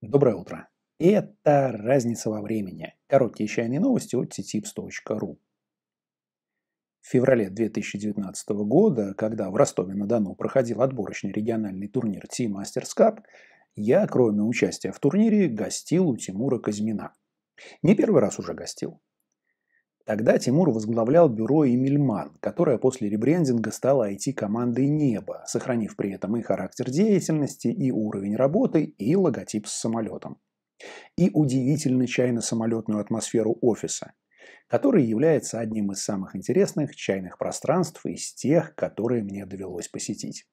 Доброе утро. Это разница во времени. Короткие чайные новости от ttipс.ru. В феврале 2019 года, когда в Ростове-на-Дону проходил отборочный региональный турнир Team Masters Cup, я, кроме участия в турнире, гостил у Тимура Казьмина. Не первый раз уже гостил. Тогда Тимур возглавлял бюро «Эмильман», которое после ребрендинга стало IT-командой «Небо», сохранив при этом и характер деятельности, и уровень работы, и логотип с самолетом. И удивительно чайно-самолетную атмосферу офиса, который является одним из самых интересных чайных пространств из тех, которые мне довелось посетить.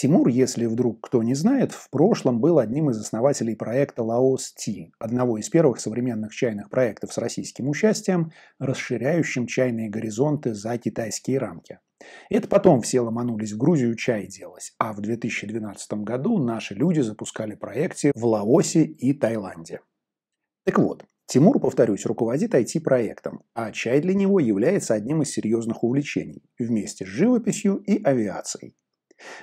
Тимур, если вдруг кто не знает, в прошлом был одним из основателей проекта «Лаос Ти», одного из первых современных чайных проектов с российским участием, расширяющим чайные горизонты за китайские рамки. Это потом все ломанулись в Грузию чай делать, а в 2012 году наши люди запускали проекты в Лаосе и Таиланде. Так вот, Тимур, повторюсь, руководит IT-проектом, а чай для него является одним из серьезных увлечений вместе с живописью и авиацией.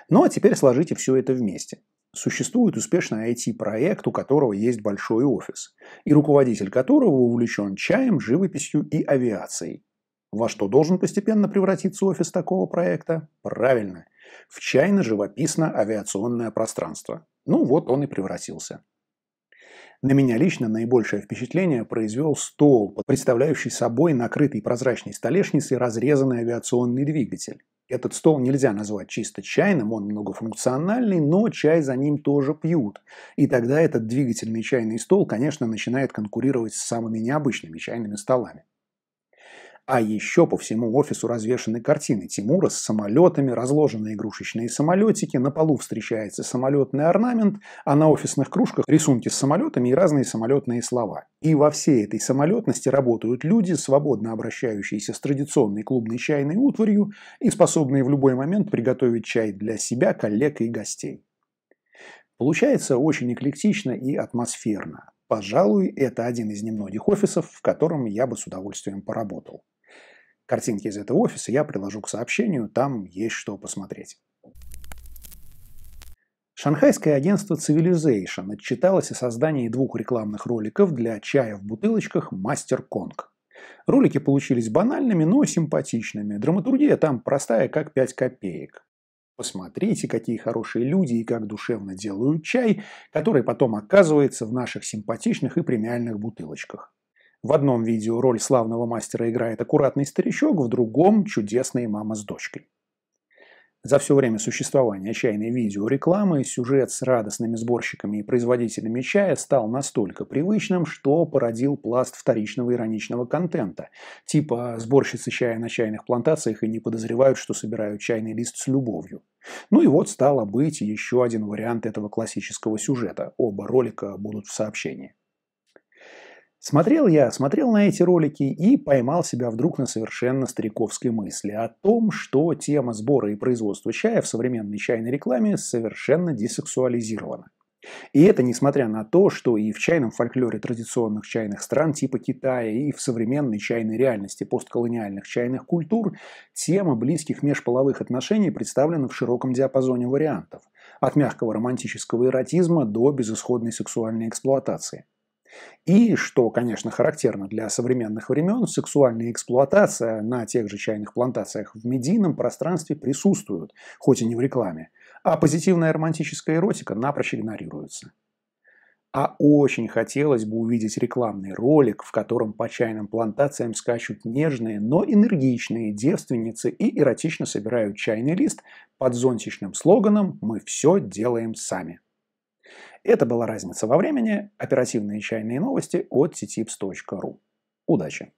Ну а теперь сложите все это вместе. Существует успешный IT-проект, у которого есть большой офис, и руководитель которого увлечен чаем, живописью и авиацией. Во что должен постепенно превратиться офис такого проекта? Правильно, в чайно-живописно-авиационное пространство. Ну вот он и превратился. На меня лично наибольшее впечатление произвел стол, представляющий собой накрытый прозрачной столешницей разрезанный авиационный двигатель. Этот стол нельзя назвать чисто чайным, он многофункциональный, но чай за ним тоже пьют. И тогда этот двигательный чайный стол, конечно, начинает конкурировать с самыми необычными чайными столами. А еще по всему офису развешаны картины Тимура с самолетами, разложены игрушечные самолетики, на полу встречается самолетный орнамент, а на офисных кружках рисунки с самолетами и разные самолетные слова. И во всей этой самолетности работают люди, свободно обращающиеся с традиционной клубной чайной утварью и способные в любой момент приготовить чай для себя, коллег и гостей. Получается очень эклектично и атмосферно. Пожалуй, это один из немногих офисов, в котором я бы с удовольствием поработал картинки из этого офиса я приложу к сообщению, там есть что посмотреть. Шанхайское агентство Civilization отчиталось о создании двух рекламных роликов для чая в бутылочках «Мастер Конг». Ролики получились банальными, но симпатичными. Драматургия там простая, как 5 копеек. Посмотрите, какие хорошие люди и как душевно делают чай, который потом оказывается в наших симпатичных и премиальных бутылочках. В одном видео роль славного мастера играет аккуратный старичок, в другом – чудесная мама с дочкой. За все время существования чайной видеорекламы сюжет с радостными сборщиками и производителями чая стал настолько привычным, что породил пласт вторичного ироничного контента. Типа сборщицы чая на чайных плантациях и не подозревают, что собирают чайный лист с любовью. Ну и вот стало быть еще один вариант этого классического сюжета. Оба ролика будут в сообщении. Смотрел я, смотрел на эти ролики и поймал себя вдруг на совершенно стариковской мысли о том, что тема сбора и производства чая в современной чайной рекламе совершенно десексуализирована. И это несмотря на то, что и в чайном фольклоре традиционных чайных стран типа Китая, и в современной чайной реальности постколониальных чайных культур тема близких межполовых отношений представлена в широком диапазоне вариантов – от мягкого романтического эротизма до безысходной сексуальной эксплуатации – и, что, конечно, характерно для современных времен, сексуальная эксплуатация на тех же чайных плантациях в медийном пространстве присутствует, хоть и не в рекламе, а позитивная романтическая эротика напрочь игнорируется. А очень хотелось бы увидеть рекламный ролик, в котором по чайным плантациям скачут нежные, но энергичные девственницы и эротично собирают чайный лист под зонтичным слоганом «Мы все делаем сами». Это была разница во времени. Оперативные чайные новости от ttipс.ru. Удачи!